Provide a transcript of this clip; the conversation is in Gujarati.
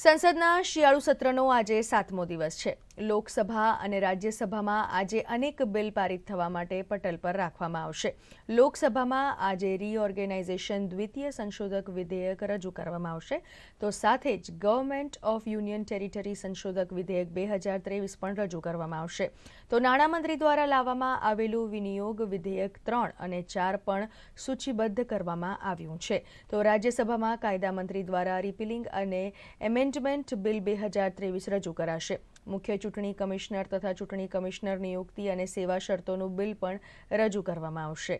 સંસદના શિયાળુ સત્રનો આજે સાતમો દિવસ છે લોકસભા અને રાજ્યસભામાં આજે અનેક બિલ પારિત થવા માટે પટલ પર રાખવામાં આવશે લોકસભામાં આજે રીઓર્ગેનાઇઝેશન દ્વિતીય સંશોધક વિધેયક રજૂ કરવામાં આવશે તો સાથે જ ગવર્મેન્ટ ઓફ યુનિયન ટેરિટરી સંશોધક વિધેયક બે હજાર ત્રેવીસ પણ રજૂ કરવામાં આવશે તો નાણામંત્રી દ્વારા લાવવામાં આવેલું વિનિયોગ વિધેયક ત્રણ અને ચાર પણ સૂચિબદ્ધ કરવામાં આવ્યું છે તો રાજ્યસભામાં કાયદામંત્રી દ્વારા રિપીલિંગ અને એમેન્ડ એમેન્ડમેન્ટ બિલ બે હજાર ત્રેવીસ રજૂ કરાશે મુખ્ય ચૂંટણી કમિશનર તથા ચૂંટણી કમિશનર નિયુક્તિ અને સેવા શરતોનું બિલ પણ રજૂ કરવામાં આવશે